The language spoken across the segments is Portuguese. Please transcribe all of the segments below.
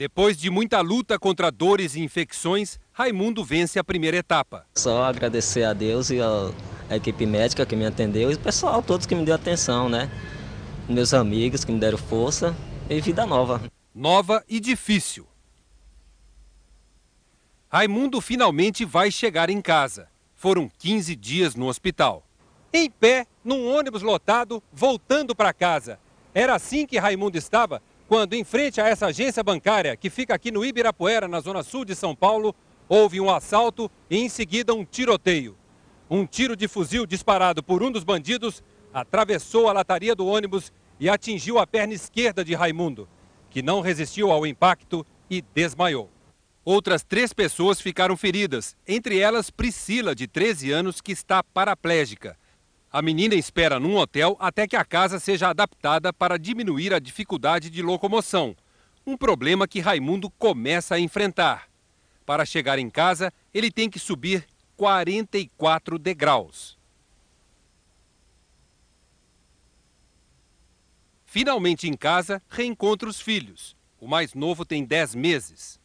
Depois de muita luta contra dores e infecções, Raimundo vence a primeira etapa. Só agradecer a Deus e a, equipe médica que me atendeu e o pessoal, todos que me deu atenção, né? Meus amigos que me deram força e vida nova. Nova e difícil. Raimundo finalmente vai chegar em casa. Foram 15 dias no hospital. Em pé, num ônibus lotado, voltando para casa. Era assim que Raimundo estava quando, em frente a essa agência bancária, que fica aqui no Ibirapuera, na zona sul de São Paulo, houve um assalto e, em seguida, um tiroteio. Um tiro de fuzil disparado por um dos bandidos atravessou a lataria do ônibus e atingiu a perna esquerda de Raimundo, que não resistiu ao impacto e desmaiou. Outras três pessoas ficaram feridas, entre elas Priscila, de 13 anos, que está paraplégica. A menina espera num hotel até que a casa seja adaptada para diminuir a dificuldade de locomoção, um problema que Raimundo começa a enfrentar. Para chegar em casa, ele tem que subir 44 degraus. Finalmente em casa, reencontra os filhos. O mais novo tem 10 meses.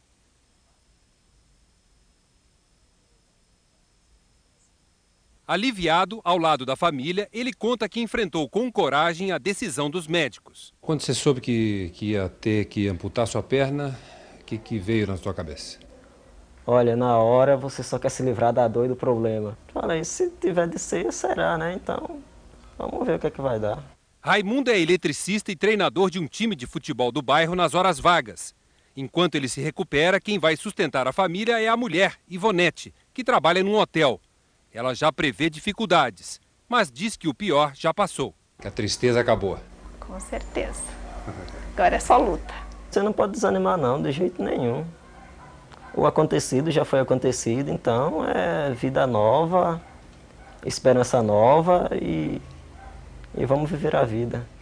Aliviado, ao lado da família, ele conta que enfrentou com coragem a decisão dos médicos. Quando você soube que, que ia ter que amputar sua perna, o que, que veio na sua cabeça? Olha, na hora você só quer se livrar da dor e do problema. Falei, se tiver de ser, será, né? Então, vamos ver o que é que vai dar. Raimundo é eletricista e treinador de um time de futebol do bairro nas horas vagas. Enquanto ele se recupera, quem vai sustentar a família é a mulher, Ivonete, que trabalha num hotel ela já prevê dificuldades, mas diz que o pior já passou. Que a tristeza acabou. Com certeza. Agora é só luta. Você não pode desanimar não, de jeito nenhum. O acontecido já foi acontecido, então é vida nova, esperança nova e, e vamos viver a vida.